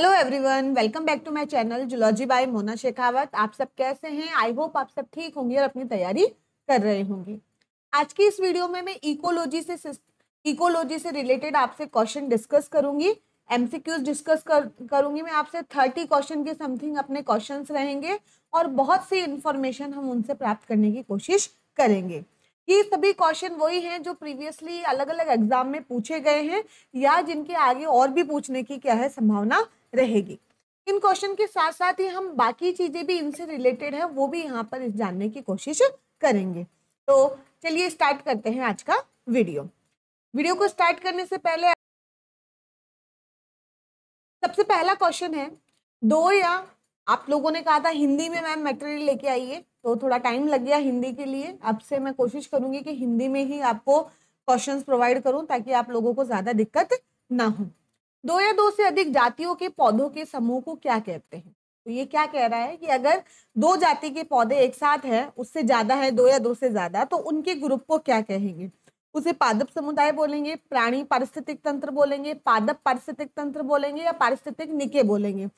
Hello everyone welcome back to my channel zoology by Mona Shekhawat आप सब कैसे हैं आई होप आप सब ठीक होंगे और अपनी तैयारी कर रहे होंगे आज की इस वीडियो में मैं इकोलॉजी से इकोलॉजी से रिलेटेड आपसे क्वेश्चन डिस्कस करूंगी एमसीक्यूज डिस्कस कर करूंगी मैं आपसे थर्टी क्वेश्चन के समथिंग अपने क्वेश्चन रहेंगे और बहुत सी इन्फॉर्मेशन हम उनसे प्राप्त करने की कोशिश करेंगे ये सभी क्वेश्चन वही हैं जो प्रीवियसली अलग अलग एग्जाम में पूछे गए हैं या जिनके आगे और भी पूछने की क्या है संभावना रहेगी इन क्वेश्चन के साथ साथ ही हम बाकी चीजें भी इनसे रिलेटेड है वो भी यहाँ पर जानने की कोशिश करेंगे तो चलिए स्टार्ट करते हैं आज का वीडियो वीडियो को स्टार्ट करने से पहले सबसे पहला क्वेश्चन है दो या आप लोगों ने कहा था हिंदी में मैम मटेरियल लेके आइए तो थोड़ा टाइम लग गया हिंदी के लिए अब से मैं कोशिश करूंगी कि हिंदी में ही आपको क्वेश्चंस प्रोवाइड करूं ताकि आप लोगों को ज़्यादा दिक्कत ना हो दो या दो से अधिक जातियों के पौधों के समूह को क्या कहते हैं तो ये क्या कह रहा है कि अगर दो जाति के पौधे एक साथ हैं उससे ज्यादा है दो या दो से ज्यादा तो उनके ग्रुप को क्या कहेंगे उसे पादप समुदाय बोलेंगे प्राणी पारिस्थितिक तंत्र बोलेंगे पादप पारिस्थितिक तंत्र बोलेंगे या पारिस्थितिक निके बोलेंगे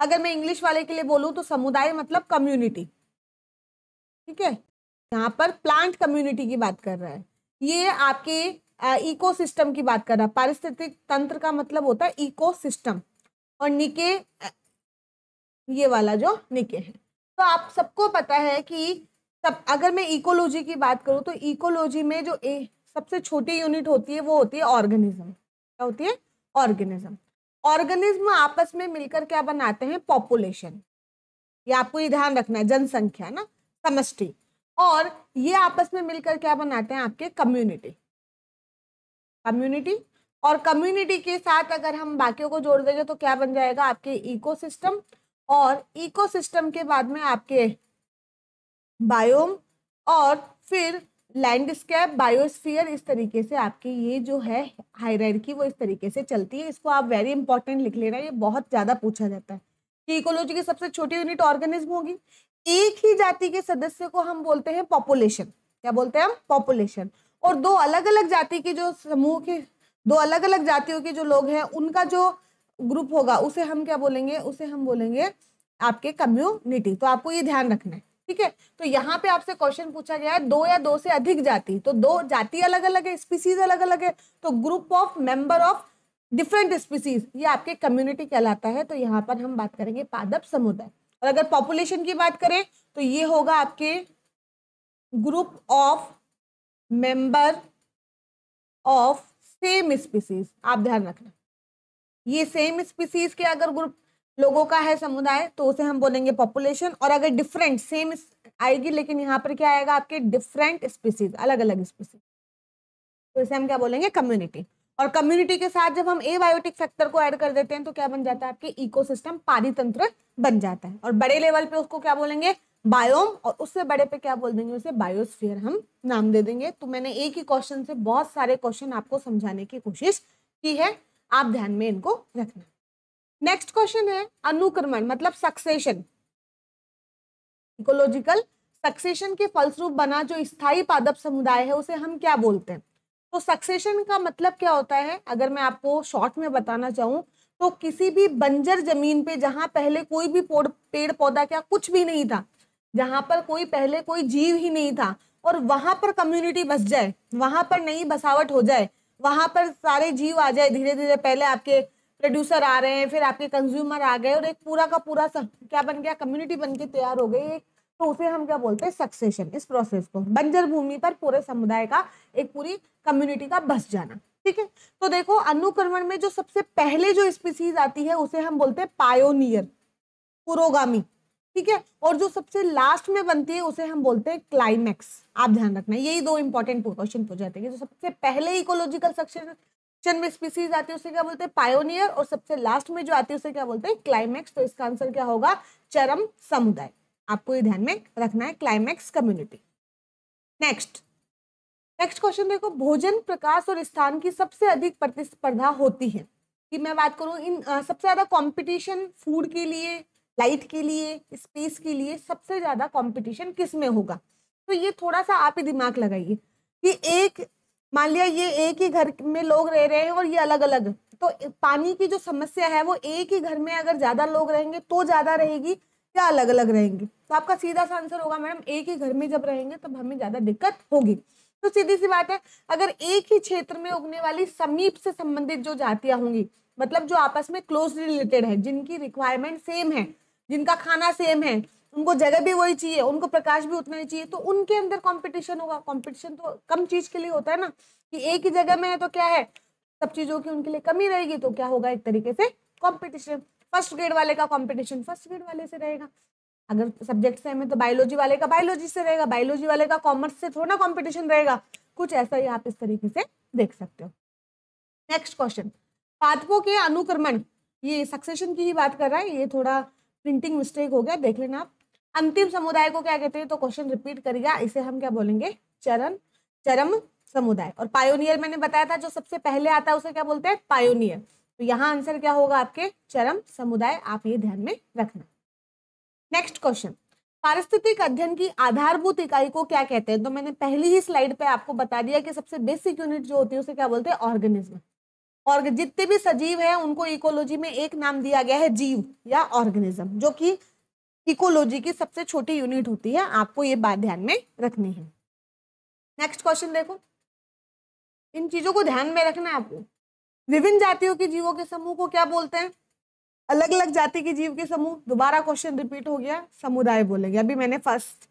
अगर मैं इंग्लिश वाले के लिए बोलूँ तो समुदाय मतलब कम्युनिटी ठीक है यहाँ पर प्लांट कम्युनिटी की बात कर रहा है ये आपके इकोसिस्टम की बात कर रहा पारिस्थितिक तंत्र का मतलब होता है इकोसिस्टम और निके ये वाला जो निके है तो आप सबको पता है कि सब अगर मैं इकोलॉजी की बात करूँ तो इकोलॉजी में जो ए, सबसे छोटी यूनिट होती है वो होती है ऑर्गेनिज्म क्या होती है ऑर्गेनिज्म ऑर्गेनिज्म आपस में मिलकर क्या बनाते हैं पॉपुलेशन ये आपको ये ध्यान रखना है जनसंख्या ना समष्टि और ये आपस में मिलकर क्या बनाते हैं आपके कम्युनिटी कम्युनिटी और कम्युनिटी के साथ अगर हम बाकियों को जोड़ देंगे तो क्या बन जाएगा आपके इकोसिस्टम और इकोसिस्टम के बाद में आपके बायोम और फिर लैंडस्केप बायोस्फीयर इस तरीके से आपकी ये जो है हायरार्की वो इस तरीके से चलती है इसको आप वेरी इंपॉर्टेंट लिख लेना ये बहुत ज़्यादा पूछा जाता है कि इकोलॉजी की सबसे छोटी यूनिट ऑर्गेनिज्म होगी एक ही जाति के सदस्य को हम बोलते हैं पॉपुलेशन क्या बोलते हैं हम पॉपुलेशन और दो अलग अलग जाति के जो समूह के दो अलग अलग जातियों के जो लोग हैं उनका जो ग्रुप होगा उसे हम क्या बोलेंगे उसे हम बोलेंगे आपके कम्युनिटी तो आपको ये ध्यान रखना है ठीक है तो यहाँ पे आपसे क्वेश्चन पूछा गया है दो या दो से अधिक जाति तो दो जाति अलग अलग है स्पीसीज अलग अलग है तो group of member of different species ये आपके कम्युनिटी कहलाता है तो यहाँ पर हम बात करेंगे पादप समुदाय और अगर पॉपुलेशन की बात करें तो ये होगा आपके group of member of same species आप ध्यान रखना ये सेम स्पीसीज के अगर ग्रुप लोगों का है समुदाय तो उसे हम बोलेंगे पॉपुलेशन और अगर डिफरेंट सेम आएगी लेकिन यहाँ पर क्या आएगा आपके डिफरेंट स्पीसीज अलग अलग स्पीसीज तो इसे हम क्या बोलेंगे कम्युनिटी और कम्युनिटी के साथ जब हम ए बायोटिक फैक्टर को ऐड कर देते हैं तो क्या बन जाता है आपके इकोसिस्टम पारितंत्र बन जाता है और बड़े लेवल पे उसको क्या बोलेंगे बायोम और उससे बड़े पे क्या बोल देंगे उसे बायोस्फीयर हम नाम दे देंगे तो मैंने एक ही क्वेश्चन से बहुत सारे क्वेश्चन आपको समझाने की कोशिश की है आप ध्यान में इनको रखना नेक्स्ट क्वेश्चन है अनुक्रमण मतलब सक्सेशन इकोलॉजिकल सक्सेशन के फलस्वरूप बना जो स्थायी पादप समुदाय है उसे हम क्या बोलते हैं तो सक्सेशन का मतलब क्या होता है अगर मैं आपको शॉर्ट में बताना चाहूँ तो किसी भी बंजर जमीन पे जहाँ पहले कोई भी पेड़ पौधा क्या कुछ भी नहीं था जहाँ पर कोई पहले कोई जीव ही नहीं था और वहाँ पर कम्युनिटी बस जाए वहाँ पर नई बसावट हो जाए वहाँ पर सारे जीव आ जाए धीरे धीरे पहले आपके प्रोड्यूसर आ रहे हैं फिर आपके कंज्यूमर आ गए और एक पूरा का पूरा सब क्या बन गया कम्युनिटी बन के तैयार हो गई एक तो उसे हम क्या बोलते हैं सक्सेशन इस प्रोसेस को बंजर भूमि पर पूरे समुदाय का एक पूरी कम्युनिटी का बस जाना ठीक है तो देखो अनुक्रमण में जो सबसे पहले जो स्पीसीज आती है उसे हम बोलते हैं पायोनियर पुरोगामी ठीक है और जो सबसे लास्ट में बनती है उसे हम बोलते हैं क्लाइमैक्स आप ध्यान रखना यही दो इंपॉर्टेंट क्वेश्चन पूछ जाते हैं जो सबसे पहले इकोलॉजिकल सेक्शन में स्पीसीज आती है उसे क्या बोलते हैं पायोनियर और सबसे लास्ट में जो आती है उसे क्या बोलते हैं क्लाइमैक्स तो इसका आंसर क्या होगा चरम समुदाय आपको ये ध्यान में रखना है climax community next next question देखो भोजन प्रकाश और स्थान की सबसे अधिक प्रतिस्पर्धा होती है कि मैं बात करूं इन आ, सबसे ज्यादा कंपटीशन फूड के लिए लाइट के लिए स्पेस के लिए सबसे ज़्यादा कंपटीशन किस में होगा तो ये थोड़ा सा आप ही दिमाग लगाइए कि एक मान लिया ये एक ही घर में लोग रह रहे हैं और ये अलग अलग तो पानी की जो समस्या है वो एक ही घर में अगर ज़्यादा लोग रहेंगे तो ज़्यादा रहेगी या अलग अलग रहेंगे तो आपका सीधा सा आंसर होगा मैडम एक ही घर में जब रहेंगे तब हमें ज़्यादा दिक्कत होगी तो सीधी सी बात है अगर एक ही क्षेत्र में उगने वाली समीप से संबंधित जो जातियां होंगी मतलब जो आपस में क्लोज रिलेटेड है जिनकी रिक्वायरमेंट सेम है जिनका खाना सेम है उनको जगह भी वही चाहिए उनको प्रकाश भी उतना ही चाहिए तो उनके अंदर कंपटीशन होगा कंपटीशन तो कम चीज के लिए होता है ना कि एक ही जगह में है तो क्या है सब चीजों की उनके लिए कमी रहेगी तो क्या होगा एक तरीके से कंपटीशन फर्स्ट ग्रेड वाले का कंपटीशन फर्स्ट ग्रेड वाले से रहेगा अगर सब्जेक्ट सेम है तो बायोलॉजी वाले का बायोलॉजी से रहेगा बायोलॉजी वाले का कॉमर्स से थोड़ा कॉम्पिटिशन रहेगा कुछ ऐसा ही आप इस तरीके से देख सकते हो नेक्स्ट क्वेश्चन पादपों के अनुक्रमण ये सक्सेशन की ही बात कर रहा है ये थोड़ा प्रिंटिंग मिस्टेक हो गया देख लेना आप अंतिम समुदाय को क्या कहते हैं तो क्वेश्चन रिपीट करेगा इसे हम क्या बोलेंगे चरण चरम समुदाय और पायोनियर मैंने बताया था जो सबसे पहले आता है उसे क्या बोलते हैं पायोनियर तो यहाँ आंसर क्या होगा आपके चरम समुदाय आप ये ध्यान में रखना नेक्स्ट क्वेश्चन पारिस्थितिक अध्ययन की आधारभूत इकाई को क्या कहते हैं तो मैंने पहली ही स्लाइड पे आपको बता दिया कि सबसे बेसिक यूनिट जो होती है उसे क्या बोलते हैं ऑर्गेनिज्म और जितने भी सजीव हैं उनको इकोलॉजी में एक नाम दिया गया है जीव या ऑर्गेनिज्म जो कि इकोलॉजी की सबसे छोटी यूनिट होती है आपको ये बात ध्यान में रखनी है नेक्स्ट क्वेश्चन देखो इन चीजों को ध्यान में रखना है आपको विभिन्न जातियों के जीवों के समूह को क्या बोलते हैं अलग अलग जाति के जीव के समूह दोबारा क्वेश्चन रिपीट हो गया समुदाय बोलेंगे अभी मैंने फर्स्ट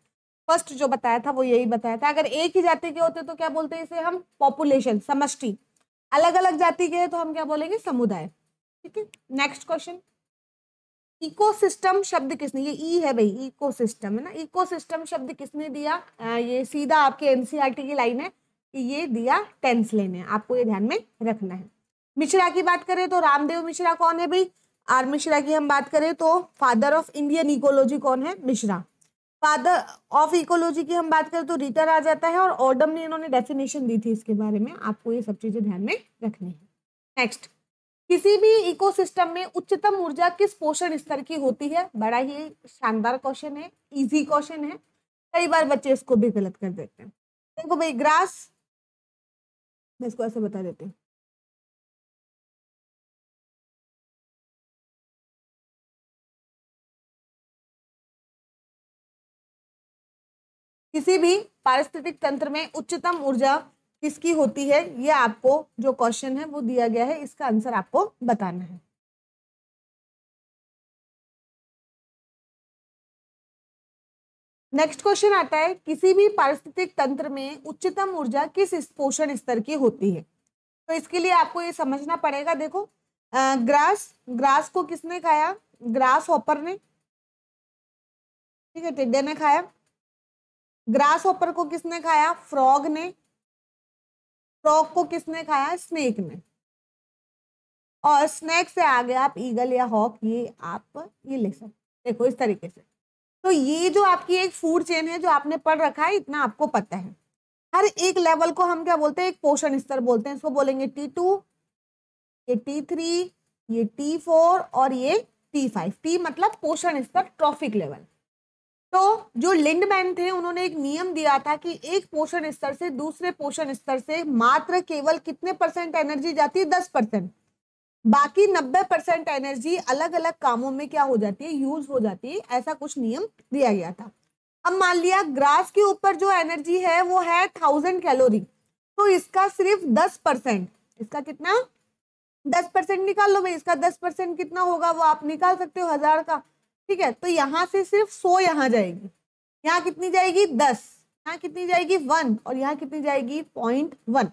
फर्स्ट जो बताया था वो यही बताया था अगर एक ही जाति के होते तो क्या बोलते हैं इसे हम पॉपुलेशन समष्टि अलग अलग जाति के तो हम क्या बोलेंगे समुदाय ठीक है नेक्स्ट क्वेश्चन इकोसिस्टम शब्द किसने ये ई e है भाई इकोसिस्टम है ना इकोसिस्टम शब्द किसने दिया आ, ये सीधा आपके एनसीईआरटी e की लाइन है ये दिया टेंस लेने आपको ये ध्यान में रखना है मिश्रा की बात करें तो रामदेव मिश्रा कौन है भाई आर मिश्रा की हम बात करें तो फादर ऑफ इंडियन इकोलॉजी कौन है मिश्रा फादर ऑफ इकोलॉजी की हम बात करें तो रीटर आ जाता है और ऑर्डम ने इन्होंने डेफिनेशन दी थी इसके बारे में आपको ये सब चीजें ध्यान में रखनी है नेक्स्ट किसी भी इकोसिस्टम में उच्चतम ऊर्जा किस पोषण स्तर की होती है बड़ा ही शानदार क्वेश्चन है इजी क्वेश्चन है कई बार बच्चे इसको भी गलत कर देते हैं देखो भाई ग्रास मैं इसको ऐसे बता देती हूँ किसी भी पारिस्थितिक तंत्र में उच्चतम ऊर्जा किसकी होती है यह आपको जो क्वेश्चन है वो दिया गया है इसका आंसर आपको बताना है नेक्स्ट क्वेश्चन आता है किसी भी पारिस्थितिक तंत्र में उच्चतम ऊर्जा किस पोषण स्तर की होती है तो इसके लिए आपको ये समझना पड़ेगा देखो ग्रास ग्रास को किसने खाया ग्रास हॉपर ने ठीक है टिड्डे ने खाया ग्रास ओपर को किसने खाया फ्रॉग ने फ्रॉग को किसने खाया स्नेक ने और स्नेक से आगे आप ईगल या हॉक ये आप ये ले सकते देखो इस तरीके से तो ये जो आपकी एक फूड चेन है जो आपने पढ़ रखा है इतना आपको पता है हर एक लेवल को हम क्या बोलते हैं एक पोषण स्तर बोलते हैं इसको बोलेंगे टी टू ये टी थ्री ये टी फोर और ये टी फाइव टी मतलब पोषण स्तर ट्रॉफिक लेवल तो जो लिंडमैन थे उन्होंने एक नियम दिया था कि एक पोषण स्तर से दूसरे पोषण स्तर से मात्र केवल कितने परसेंट एनर्जी जाती है दस परसेंट बाकी नब्बे परसेंट एनर्जी अलग अलग कामों में क्या हो जाती है यूज हो जाती है ऐसा कुछ नियम दिया गया था अब मान लिया ग्रास के ऊपर जो एनर्जी है वो है थाउजेंड कैलोरी तो इसका सिर्फ दस परसेंट इसका कितना दस परसेंट निकाल लो भाई इसका दस परसेंट कितना होगा वो आप निकाल सकते हो हजार का ठीक है तो यहाँ से सिर्फ सो यहाँ जाएगी यहाँ कितनी जाएगी दस यहाँ कितनी जाएगी वन और यहाँ कितनी जाएगी पॉइंट वन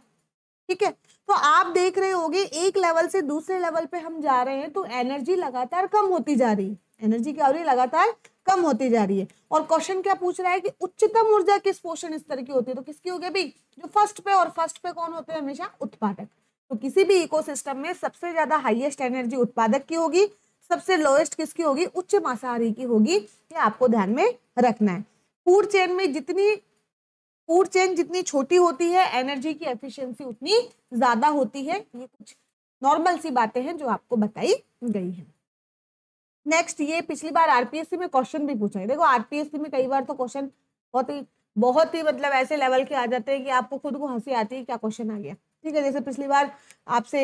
ठीक है तो आप देख रहे होंगे एक लेवल से दूसरे लेवल पे हम जा रहे हैं तो एनर्जी लगातार कम होती जा रही है एनर्जी क्या हो रही है लगातार कम होती जा रही है और क्वेश्चन क्या पूछ रहा है कि उच्चतम ऊर्जा किस पोषण स्तर की होती है तो किसकी होगी अभी जो फर्स्ट पे और फर्स्ट पे कौन होते हैं हमेशा उत्पादक तो किसी भी इकोसिस्टम में सबसे ज्यादा हाईएस्ट एनर्जी उत्पादक की होगी सबसे लोएस्ट किसकी होगी उच्च मांसाहारी की होगी ये आपको ध्यान में रखना है फूड चेन में जितनी फूड चेन जितनी छोटी होती है एनर्जी की एफिशिएंसी उतनी ज्यादा होती है ये कुछ नॉर्मल सी बातें हैं जो आपको बताई गई हैं नेक्स्ट ये पिछली बार आरपीएससी में क्वेश्चन भी पूछा है देखो आरपीएससी में कई बार तो क्वेश्चन बहुत ही बहुत ही मतलब ऐसे लेवल के आ जाते हैं कि आपको खुद को हंसी आती है क्या क्वेश्चन आ गया ठीक है जैसे पिछली बार आपसे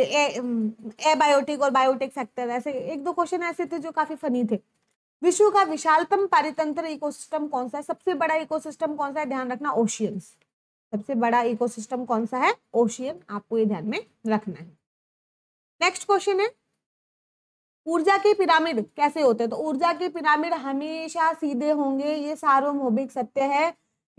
एबायोटिक और बायोटिक फैक्टर ऐसे एक दो क्वेश्चन ऐसे थे जो काफी फनी थे विश्व का विशालतम पारितंत्र इकोसिस्टम कौन सा है सबसे बड़ा इकोसिस्टम कौन सा है ध्यान रखना ओशियंस सबसे बड़ा इकोसिस्टम कौन सा है ओशियन आपको ये ध्यान में रखना है नेक्स्ट क्वेश्चन है ऊर्जा के पिरामिड कैसे होते हैं तो ऊर्जा के पिरामिड हमेशा सीधे होंगे ये सार्वभौमिक सत्य है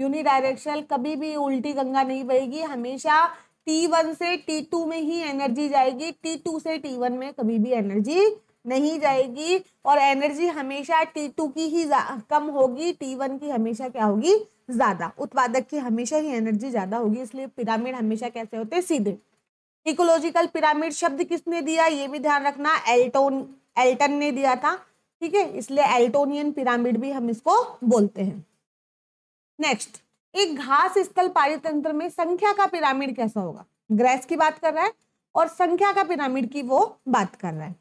यूनिडायरेक्शनल कभी भी उल्टी गंगा नहीं बहेगी हमेशा T1 से T2 में ही एनर्जी जाएगी T2 से T1 में कभी भी एनर्जी नहीं जाएगी और एनर्जी हमेशा T2 की ही कम होगी T1 की हमेशा क्या होगी ज़्यादा उत्पादक की हमेशा ही एनर्जी ज़्यादा होगी इसलिए पिरामिड हमेशा कैसे होते सीधे इकोलॉजिकल पिरामिड शब्द किसने दिया ये भी ध्यान रखना एल्टोन एल्टन ने दिया था ठीक है इसलिए एल्टोनियन पिरामिड भी हम इसको बोलते हैं नेक्स्ट एक घास स्थल पारितंत्र में संख्या का पिरामिड कैसा होगा ग्रेस की बात कर रहा है और संख्या का पिरामिड की वो बात कर रहा है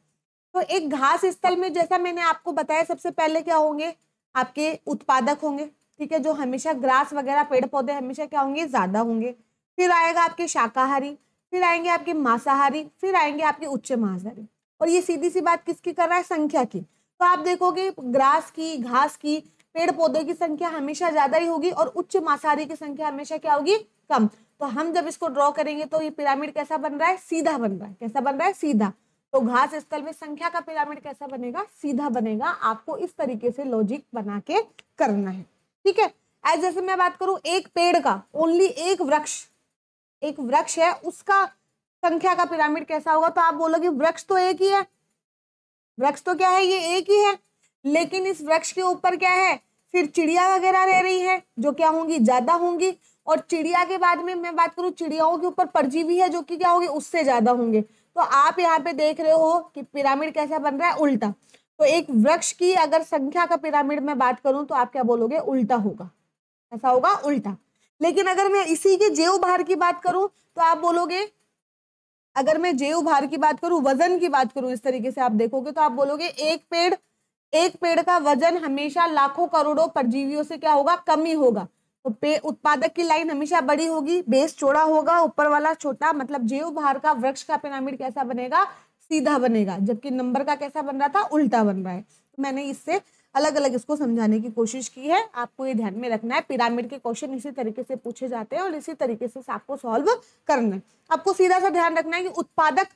तो एक घास स्थल में जैसा मैंने आपको बताया सबसे पहले क्या होंगे आपके उत्पादक होंगे ठीक है जो हमेशा ग्रास वगैरह पेड़ पौधे हमेशा क्या होंगे ज्यादा होंगे फिर आएगा आपके शाकाहारी फिर आएंगे आपके मांसाहारी फिर आएंगे आपके उच्च मांसाहारी और ये सीधी सी बात किसकी कर रहा है संख्या की तो आप देखोगे ग्रास की घास की पेड़ पौधों की संख्या हमेशा ज्यादा ही होगी और उच्च मांसाहारी की संख्या हमेशा क्या होगी कम तो हम जब इसको ड्रॉ करेंगे तो ये पिरामिड कैसा बन रहा है सीधा बन रहा है कैसा बन रहा है सीधा तो घास स्थल में संख्या का पिरामिड कैसा बनेगा सीधा बनेगा आपको इस तरीके से लॉजिक बना के करना है ठीक है एज जैसे मैं बात करूं एक पेड़ का ओनली एक वृक्ष एक वृक्ष है उसका संख्या का पिरामिड कैसा होगा तो आप बोलोगे वृक्ष तो एक ही है वृक्ष तो क्या है ये एक ही है लेकिन इस वृक्ष के ऊपर क्या है फिर चिड़िया वगैरह रह रही है जो क्या होंगी ज्यादा होंगी और चिड़िया के बाद में मैं बात करूँ चिड़ियाओं के ऊपर परजीवी है जो कि क्या होगी उससे ज्यादा होंगे तो आप यहाँ पे देख रहे हो कि पिरामिड कैसा बन रहा है उल्टा तो एक वृक्ष की अगर संख्या का पिरामिड में बात करूं तो आप क्या बोलोगे उल्टा होगा ऐसा होगा उल्टा लेकिन अगर मैं इसी के जेव भार की बात करूं तो आप बोलोगे अगर मैं जेव भार की बात करूं वजन की बात करूं इस तरीके से आप देखोगे तो आप बोलोगे एक पेड़ एक पेड़ का वजन हमेशा लाखों करोड़ों परजीवियों से क्या होगा कम ही होगा तो पे उत्पादक की लाइन हमेशा बड़ी होगी बेस चौड़ा होगा ऊपर वाला छोटा मतलब जेव भार का वृक्ष का पिरामिड कैसा बनेगा सीधा बनेगा जबकि नंबर का कैसा बन रहा था उल्टा बन रहा है तो मैंने इससे अलग अलग इसको समझाने की कोशिश की है आपको ये ध्यान में रखना है पिरामिड के क्वेश्चन इसी तरीके से पूछे जाते हैं और इसी तरीके से आपको सॉल्व करना है आपको सीधा सा ध्यान रखना है कि उत्पादक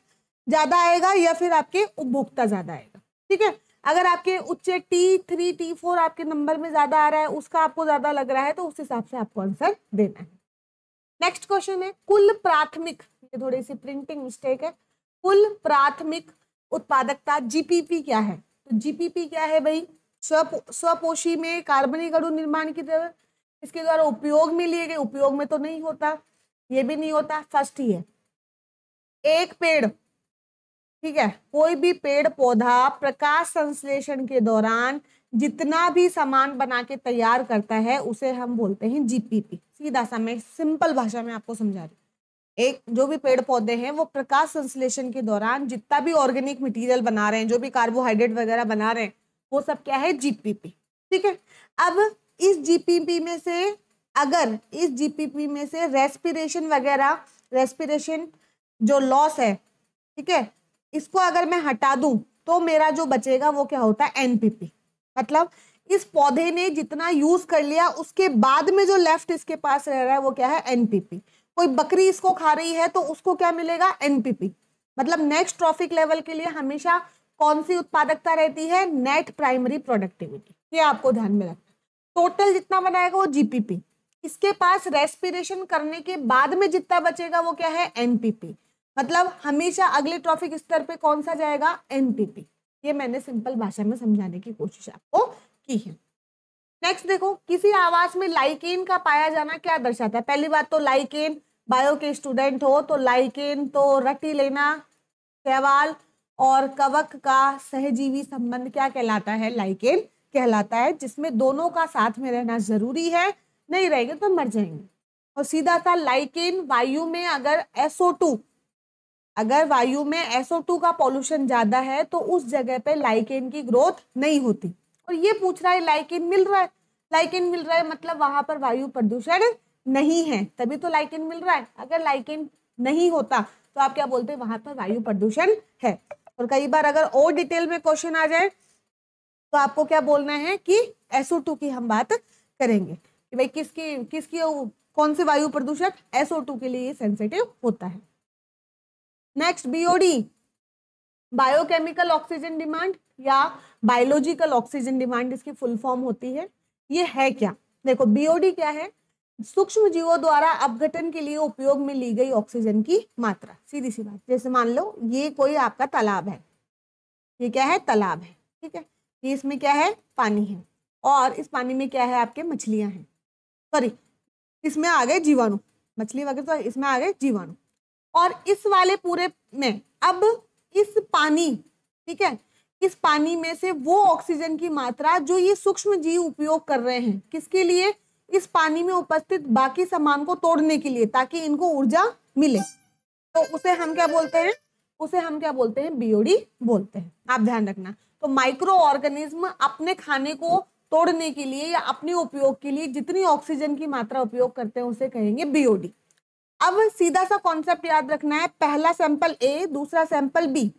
ज्यादा आएगा या फिर आपके उपभोक्ता ज्यादा आएगा ठीक है अगर आपके उच्चे टी थ्री टी फोर आपके नंबर में ज़्यादा आ रहा है उसका आपको ज़्यादा लग रहा है तो उस हिसाब से आपको आंसर देना है नेक्स्ट क्वेश्चन है कुल प्राथमिक ये थोड़ी सी प्रिंटिंग मिस्टेक है कुल प्राथमिक उत्पादकता जीपीपी क्या है तो जीपीपी क्या है भाई स्व स्वपोषी में कार्बनिक अणु निर्माण की तरह इसके द्वारा उपयोग में लिए गए उपयोग में तो नहीं होता ये भी नहीं होता फर्स्ट ही है एक पेड़ ठीक है कोई भी पेड़ पौधा प्रकाश संश्लेषण के दौरान जितना भी सामान बना के तैयार करता है उसे हम बोलते हैं जीपीपी सीधा सा मैं सिंपल भाषा में आपको समझा रही एक जो भी पेड़ पौधे हैं वो प्रकाश संश्लेषण के दौरान जितना भी ऑर्गेनिक मटेरियल बना रहे हैं जो भी कार्बोहाइड्रेट वगैरह बना रहे हैं वो सब क्या है जीपीपी ठीक है अब इस जीपीपी में से अगर इस जीपीपी में से रेस्पिरेशन वगैरह रेस्पिरेशन जो लॉस है ठीक है इसको अगर मैं हटा दूं तो मेरा जो बचेगा वो क्या होता है एनपीपी मतलब इस पौधे ने जितना यूज कर लिया उसके बाद में जो लेफ्ट इसके पास रह रहा है वो क्या है एनपीपी कोई बकरी इसको खा रही है तो उसको क्या मिलेगा एनपीपी मतलब नेक्स्ट ट्रॉफिक लेवल के लिए हमेशा कौन सी उत्पादकता रहती है नेट प्राइमरी प्रोडक्टिविटी ये आपको ध्यान में रखना टोटल जितना बनाएगा वो जीपीपी इसके पास रेस्पिरेशन करने के बाद में जितना बचेगा वो क्या है एनपीपी मतलब हमेशा अगले ट्रॉफिक स्तर पे कौन सा जाएगा एनपीपी ये मैंने सिंपल भाषा में समझाने की कोशिश आपको की है नेक्स्ट देखो किसी आवास में लाइकेन का पाया जाना क्या दर्शाता है पहली बात तो लाइकेन बायो के स्टूडेंट हो तो लाइकेन तो रटी लेना शैवाल और कवक का सहजीवी संबंध क्या कहलाता है लाइकेन कहलाता है जिसमें दोनों का साथ में रहना जरूरी है नहीं रहेंगे तो मर जाएंगे और सीधा सा लाइकेन वायु में अगर एसओ टू अगर वायु में SO2 का पॉल्यूशन ज्यादा है तो उस जगह पे लाइकेन की ग्रोथ नहीं होती और ये पूछ रहा है लाइकेन मिल रहा है लाइकेन मिल रहा है मतलब वहां पर वायु प्रदूषण नहीं है तभी तो लाइकेन मिल रहा है अगर लाइकेन नहीं होता तो आप क्या बोलते हैं वहां पर वायु प्रदूषण है और कई बार अगर और डिटेल में क्वेश्चन आ जाए तो आपको क्या बोलना है कि टू की हम बात करेंगे कि भाई किसकी किसकी कौन से वायु प्रदूषक टू के लिए सेंसिटिव होता है next BOD biochemical oxygen demand या बायोलॉजिकल ऑक्सीजन डिमांड इसकी फुल फॉर्म होती है ये है क्या देखो बीओडी क्या है सूक्ष्म जीवों द्वारा अपघटन के लिए उपयोग में ली गई ऑक्सीजन की मात्रा सीधी सी बात जैसे मान लो ये कोई आपका तालाब है ये क्या है तालाब है ठीक है ये इसमें क्या है पानी है और इस पानी में क्या है आपके मछलियां हैं सॉरी इसमें आ गए जीवाणु मछली वगैरह तो इसमें आ गए जीवाणु और इस वाले पूरे में अब इस पानी ठीक है इस पानी में से वो ऑक्सीजन की मात्रा जो ये सूक्ष्म जीव उपयोग कर रहे हैं किसके लिए इस पानी में उपस्थित बाकी सामान को तोड़ने के लिए ताकि इनको ऊर्जा मिले तो उसे हम क्या बोलते हैं उसे हम क्या बोलते हैं बीओडी बोलते हैं आप ध्यान रखना तो माइक्रो ऑर्गेनिज्म अपने खाने को तोड़ने के लिए या अपने उपयोग के लिए जितनी ऑक्सीजन की मात्रा उपयोग करते हैं उसे कहेंगे बीओडी अब सीधा सा कॉन्सेप्ट याद रखना है पहला सैंपल ए दूसरा सैंपल बी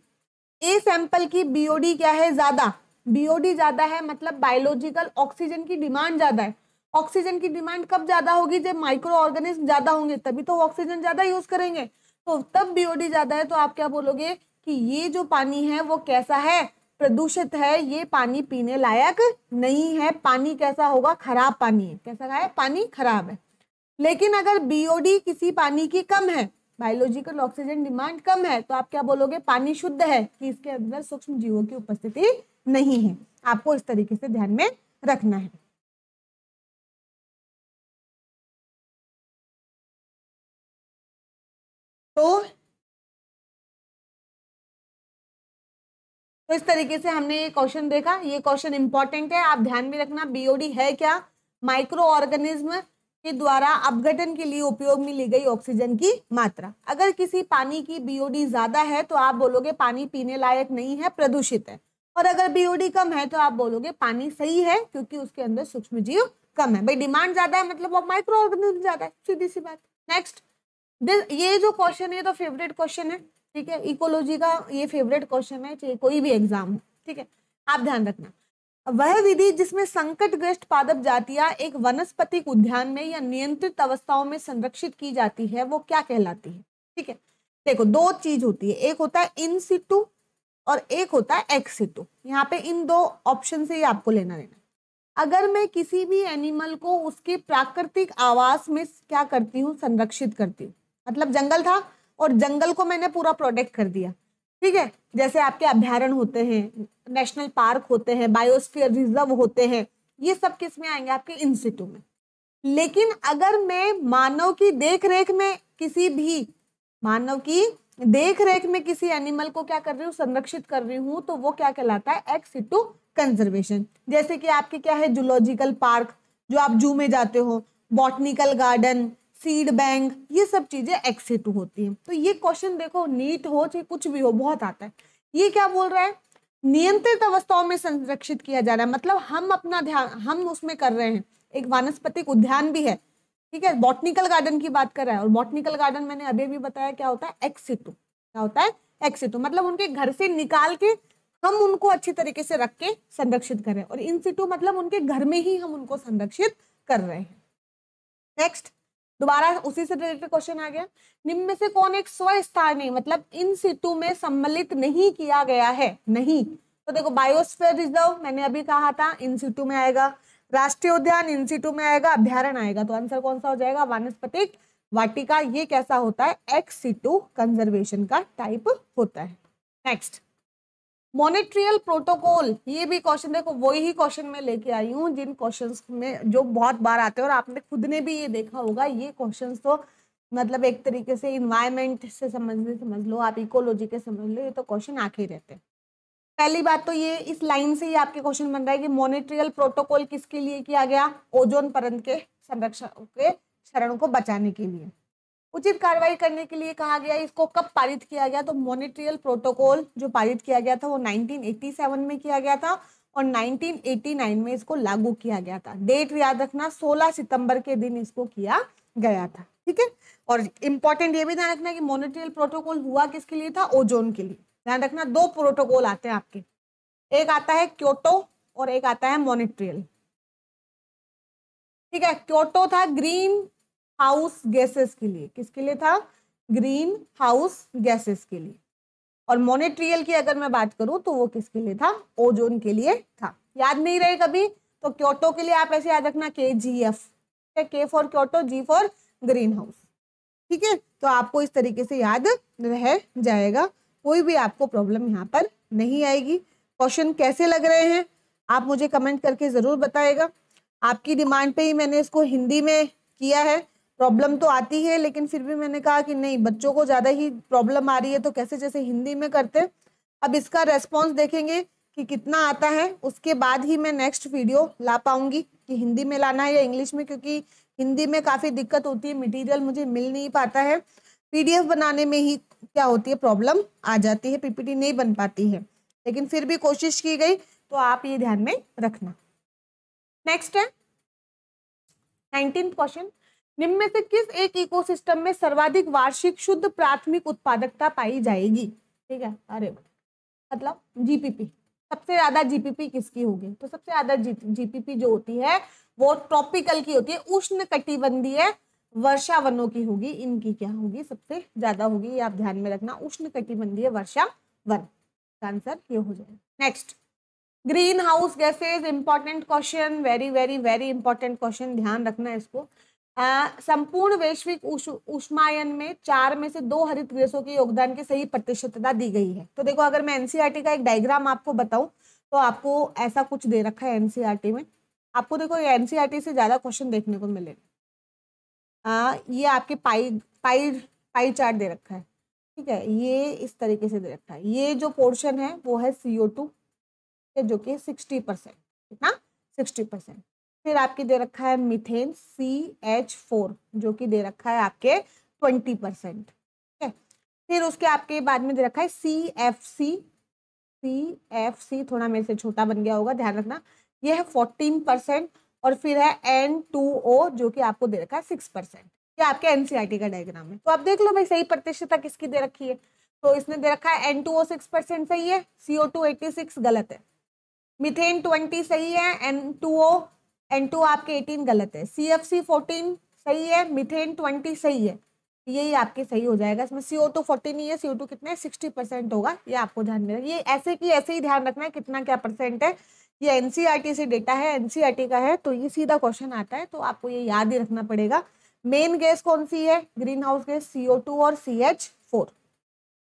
ए सैंपल की बीओडी क्या है ज्यादा बीओडी ज्यादा है मतलब बायोलॉजिकल ऑक्सीजन की डिमांड ज्यादा है ऑक्सीजन की डिमांड कब ज्यादा होगी जब माइक्रो ऑर्गेनिज्म ज्यादा होंगे तभी तो ऑक्सीजन ज्यादा यूज करेंगे तो तब बीओडी ज्यादा है तो आप क्या बोलोगे कि ये जो पानी है वो कैसा है प्रदूषित है ये पानी पीने लायक नहीं है पानी कैसा होगा खराब पानी है कैसा है पानी खराब है लेकिन अगर बीओडी किसी पानी की कम है बायोलॉजिकल ऑक्सीजन डिमांड कम है तो आप क्या बोलोगे पानी शुद्ध है कि इसके अंदर सूक्ष्म जीवों की उपस्थिति नहीं है आपको इस तरीके से ध्यान में रखना है तो तो इस तरीके से हमने ये क्वेश्चन देखा ये क्वेश्चन इंपॉर्टेंट है आप ध्यान में रखना बीओडी है क्या माइक्रो ऑर्गेनिज्म के द्वारा अपघटन के लिए उपयोग में ली गई ऑक्सीजन की मात्रा अगर किसी पानी की बीओडी ज्यादा है तो आप बोलोगे पानी पीने लायक नहीं है प्रदूषित है और अगर बीओडी कम है तो आप बोलोगे पानी सही है क्योंकि उसके अंदर सूक्ष्म जीव कम है भाई डिमांड ज्यादा है मतलब वो माइक्रो ऑर्गेनिज्म ज्यादा है सीधी सी बात नेक्स्ट ये जो क्वेश्चन है तो फेवरेट क्वेश्चन है ठीक है इकोलॉजी का ये फेवरेट क्वेश्चन है चाहे कोई भी एग्जाम हो ठीक है आप ध्यान रखना वह विधि जिसमें संकटग्रस्त पादप जातिया एक वनस्पतिक उद्यान में या नियंत्रित अवस्थाओं में संरक्षित की जाती है वो क्या कहलाती है ठीक है देखो दो चीज होती है एक होता है इन सिटू और एक होता है एक्स सिटू यहाँ पे इन दो ऑप्शन से ही आपको लेना लेना अगर मैं किसी भी एनिमल को उसके प्राकृतिक आवास में क्या करती हूँ संरक्षित करती हूँ मतलब जंगल था और जंगल को मैंने पूरा प्रोटेक्ट कर दिया ठीक है जैसे आपके अभ्यारण होते हैं नेशनल पार्क होते हैं बायोस्फीयर रिजर्व होते हैं ये सब किस में आएंगे आपके सिटू में लेकिन अगर मैं मानव की देख रेख में किसी भी मानव की देख रेख में किसी एनिमल को क्या कर रही हूँ संरक्षित कर रही हूँ तो वो क्या कहलाता है एक्स सिटू कंजर्वेशन जैसे कि आपके क्या है जूलॉजिकल पार्क जो आप जू में जाते हो बॉटनिकल गार्डन सीड बैंक ये सब चीजें एक्सिटू होती हैं तो ये क्वेश्चन देखो नीट हो चाहे कुछ भी हो बहुत आता है ये क्या बोल रहा है नियंत्रित अवस्थाओं में संरक्षित किया जा रहा है मतलब हम अपना ध्यान हम उसमें कर रहे हैं एक वानस्पतिक उद्यान भी है ठीक है बॉटनिकल गार्डन की बात कर रहा है और बॉटनिकल गार्डन मैंने अभी भी बताया क्या होता है एक्सिटू क्या होता है एक्सितु मतलब उनके घर से निकाल के हम उनको अच्छी तरीके से रख के संरक्षित करें और इन सिटू मतलब उनके घर में ही हम उनको संरक्षित कर रहे हैं नेक्स्ट दोबारा उसी से रिलेटेड क्वेश्चन आ गया निम्न में से कौन एक स्वस्थानीय मतलब इन सीटू में सम्मिलित नहीं किया गया है नहीं तो देखो बायोस्फीयर रिजर्व मैंने अभी कहा था इन सीटू में आएगा राष्ट्रीय उद्यान इन सीटू में आएगा अभ्यारण आएगा तो आंसर कौन सा हो जाएगा वानस्पतिक वाटिका ये कैसा होता है एक्स सीटू कंजर्वेशन का टाइप होता है नेक्स्ट मॉनिट्रियल प्रोटोकॉल ये भी क्वेश्चन देखो वही ही क्वेश्चन मैं लेके आई हूँ जिन क्वेश्चन में जो बहुत बार आते हैं और आपने खुद ने भी ये देखा होगा ये क्वेश्चन तो मतलब एक तरीके से इन्वायरमेंट से समझने समझ लो आप इकोलॉजी के समझ लो ये तो क्वेश्चन आके ही रहते हैं पहली बात तो ये इस लाइन से ही आपके क्वेश्चन बन रहा है कि मॉनिट्रियल प्रोटोकॉल किसके लिए किया गया ओजोन परंत के संरक्षण के शरण को बचाने के लिए उचित कार्रवाई करने के लिए कहा गया इसको कब पारित किया गया तो मोनिट्रियल प्रोटोकॉल जो पारित किया गया था वो 1987 में किया गया था और 1989 में इसको लागू किया गया था डेट याद रखना 16 सितंबर के दिन इसको किया गया था ठीक है और इम्पोर्टेंट ये भी ध्यान रखना कि मोनिट्रियल प्रोटोकॉल हुआ किसके लिए था ओजोन के लिए ध्यान रखना दो प्रोटोकॉल आते हैं आपके एक आता है क्योटो और एक आता है मोनिट्रियल ठीक है क्योटो था ग्रीन हाउस गैसेस के लिए किसके लिए था ग्रीन हाउस गैसेस के लिए और मोनेट्रियल की अगर मैं बात करूं तो वो किसके लिए था ओजोन के लिए था याद नहीं रहे कभी तो क्योटो के लिए आप ऐसे याद रखना के G F K for Kyoto G for greenhouse ठीक है तो आपको इस तरीके से याद रह जाएगा कोई भी आपको प्रॉब्लम यहाँ पर नहीं आएगी क्वेश्चन कैसे लग रहे हैं आप मुझे कमेंट करके ज़रूर बताएगा आपकी डिमांड पे ही मैंने इसको हिंदी में किया है प्रॉब्लम तो आती है लेकिन फिर भी मैंने कहा कि नहीं बच्चों को ज़्यादा ही प्रॉब्लम आ रही है तो कैसे जैसे हिंदी में करते अब इसका रेस्पॉन्स देखेंगे कि कितना आता है उसके बाद ही मैं नेक्स्ट वीडियो ला पाऊंगी कि हिंदी में लाना है या इंग्लिश में क्योंकि हिंदी में काफ़ी दिक्कत होती है मटेरियल मुझे मिल नहीं पाता है पीडीएफ बनाने में ही क्या होती है प्रॉब्लम आ जाती है पीपीटी नहीं बन पाती है लेकिन फिर भी कोशिश की गई तो आप ये ध्यान में रखना नेक्स्ट है नाइनटीन क्वेश्चन निम्न में से किस एक इकोसिस्टम में सर्वाधिक वार्षिक शुद्ध प्राथमिक उत्पादकता पाई जाएगी ठीक है अरे मतलब जीपीपी सबसे ज्यादा जीपीपी किसकी होगी तो सबसे ज्यादा जीपीपी जो होती है वो ट्रॉपिकल की होती है उष्ण कटिबंधीय वर्षा वनों की होगी इनकी क्या होगी सबसे ज्यादा होगी ये आप ध्यान में रखना उष्ण कटिबंधीय वर्षा वन आंसर ये हो जाएगा next greenhouse gases important question very very very important question ध्यान रखना इसको संपूर्ण वैश्विक उष्मायन में चार में से दो हरित गैसों के योगदान की सही प्रतिशतता दी गई है तो देखो अगर मैं एनसीआरटी e का एक डायग्राम आपको बताऊं तो आपको ऐसा कुछ दे रखा है एनसीआरटी e में आपको देखो ये एनसीईआरटी e से ज़्यादा क्वेश्चन देखने को मिलेंगे ये आपके पाई पाई पाई चार्ट दे रखा है ठीक है ये इस तरीके से दे रखा है ये जो पोर्शन है वो है सी ओ टू जो कि सिक्सटी परसेंट कितना सिक्सटी परसेंट फिर आपके दे रखा है मिथेन सी एच फोर जो कि दे रखा है आपके ट्वेंटी परसेंट ठीक है फिर उसके आपके बाद में दे रखा है C F C C F C थोड़ा मेरे से छोटा बन गया होगा ध्यान रखना ये है फोर्टीन परसेंट और फिर है एन टू ओ जो कि आपको दे रखा है सिक्स परसेंट ये आपके एनसीईआरटी e का डायग्राम है तो आप देख लो भाई सही प्रतिशतता किसकी दे रखी है तो इसने दे रखा है N two O six percent सही है सीओ टू एटी सिक्स गलत है मिथेन ट्वेंटी सही है N two O N two आपके एटीन गलत है सी एफ सी फोर्टीन सही है मिथेन ट्वेंटी सही है यही आपके सही हो जाएगा इसमें सी ओ टू फोर्टीन ही है सी ओ टू कितना है सिक्सटी परसेंट होगा ये आपको ध्यान में ये ऐसे की ऐसे ही ध्यान रखना है कितना क्या परसेंट है ये एन सी आर टी से डेटा है एन सी आर टी का है तो ये सीधा क्वेश्चन आता है तो आपको ये याद ही रखना पड़ेगा मेन गैस कौन सी है greenhouse gas C O two और सी एच फोर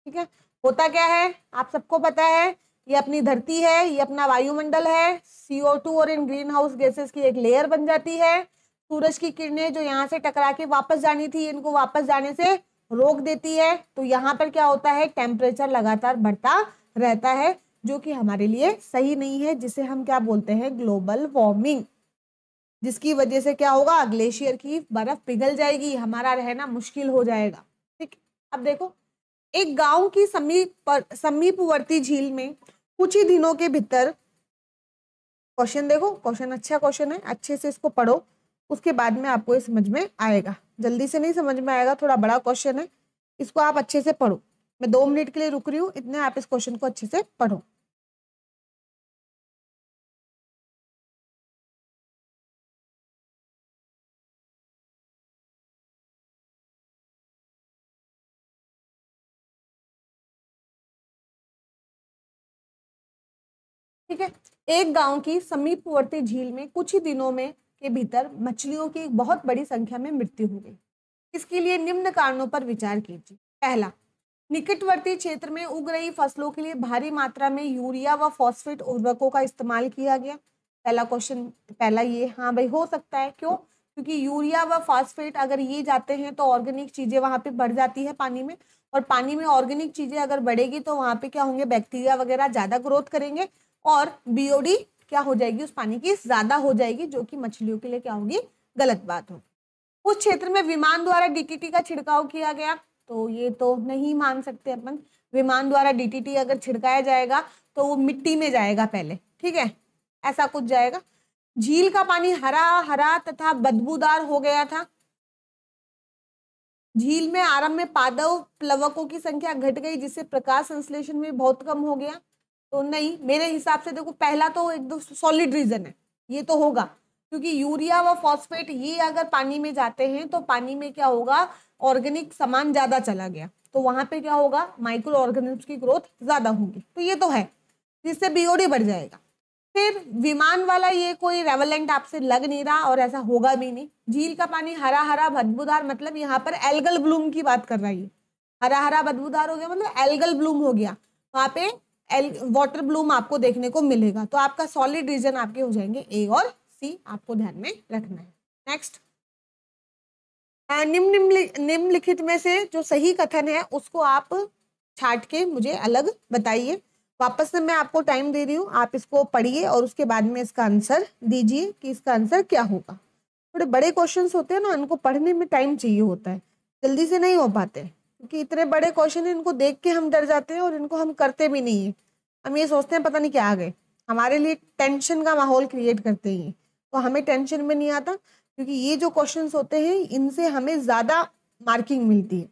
ठीक है होता क्या है आप सबको पता है ये अपनी धरती है ये अपना वायुमंडल है सीओ टू और इन ग्रीन हाउस गैसेस की एक लेयर बन जाती है सूरज की किरणें जो यहाँ से टकरा के वापस जानी थी इनको वापस जाने से रोक देती है तो यहाँ पर क्या होता है टेम्परेचर लगातार बढ़ता रहता है जो कि हमारे लिए सही नहीं है जिसे हम क्या बोलते हैं ग्लोबल वार्मिंग जिसकी वजह से क्या होगा ग्लेशियर की बर्फ पिघल जाएगी हमारा रहना मुश्किल हो जाएगा ठीक अब देखो एक गांव की समीप समीपवर्ती झील में कुछ ही दिनों के भीतर क्वेश्चन देखो क्वेश्चन अच्छा क्वेश्चन है अच्छे से इसको पढ़ो उसके बाद में आपको ये समझ में आएगा जल्दी से नहीं समझ में आएगा थोड़ा बड़ा क्वेश्चन है इसको आप अच्छे से पढ़ो मैं दो मिनट के लिए रुक रही हूँ इतने आप इस क्वेश्चन को अच्छे से पढ़ो एक गांव की समीपवर्ती झील में कुछ ही दिनों में के भीतर मछलियों की बहुत बड़ी संख्या में मृत्यु हो गई इसके लिए निम्न कारणों पर विचार कीजिए पहला निकटवर्ती क्षेत्र में उग रही फसलों के लिए भारी मात्रा में यूरिया व फॉस्फेट उर्वरकों का इस्तेमाल किया गया पहला क्वेश्चन पहला ये हाँ भाई हो सकता है क्यों क्योंकि यूरिया व फॉस्फेट अगर ये जाते हैं तो ऑर्गेनिक चीजें वहां पे बढ़ जाती है पानी में और पानी में ऑर्गेनिक चीजें अगर बढ़ेगी तो वहां पे क्या होंगे बैक्टीरिया वगैरह ज्यादा ग्रोथ करेंगे और बीओडी क्या हो जाएगी उस पानी की ज्यादा हो जाएगी जो कि मछलियों के लिए क्या होगी गलत बात होगी उस क्षेत्र में विमान द्वारा डीटीटी का छिड़काव किया गया तो ये तो नहीं मान सकते अपन विमान द्वारा डीटीटी अगर छिड़काया जाएगा तो वो मिट्टी में जाएगा पहले ठीक है ऐसा कुछ जाएगा झील का पानी हरा हरा तथा बदबूदार हो गया था झील में आरंभ में पादव प्लवकों की संख्या घट गई जिससे प्रकाश संश्लेषण में बहुत कम हो गया तो नहीं मेरे हिसाब से देखो पहला तो एक सॉलिड रीजन है ये तो होगा क्योंकि यूरिया व फॉस्फेट ये अगर पानी में जाते हैं तो पानी में क्या होगा ऑर्गेनिक सामान ज्यादा चला गया तो वहां पे क्या होगा माइक्रो ऑर्गेनिज्म की ग्रोथ ज्यादा होगी तो ये तो है जिससे बीओडी बढ़ जाएगा फिर विमान वाला ये कोई रेवलेंट आपसे लग नहीं रहा और ऐसा होगा भी नहीं झील का पानी हरा हरा बदबूदार मतलब यहाँ पर एल्गल ब्लूम की बात कर रहा है हरा हरा बदबूदार हो गया मतलब एल्गल ब्लूम हो गया वहाँ पे एल वाटर ब्लूम आपको देखने को मिलेगा तो आपका सॉलिड रीजन आपके हो जाएंगे ए और सी आपको ध्यान में रखना है नेक्स्ट निम्न निम्नलिखित में से जो सही कथन है उसको आप छाट के मुझे अलग बताइए वापस से मैं आपको टाइम दे रही हूँ आप इसको पढ़िए और उसके बाद में इसका आंसर दीजिए कि इसका आंसर क्या होगा थोड़े बड़े क्वेश्चन होते हैं ना उनको पढ़ने में टाइम चाहिए होता है जल्दी से नहीं हो पाते क्योंकि इतने बड़े क्वेश्चन इनको देख के हम डर जाते हैं और इनको हम करते भी नहीं हैं हम ये सोचते हैं पता नहीं क्या आ गए हमारे लिए टेंशन का माहौल क्रिएट करते हैं तो हमें टेंशन में नहीं आता क्योंकि ये जो क्वेश्चन होते हैं इनसे हमें ज़्यादा मार्किंग मिलती है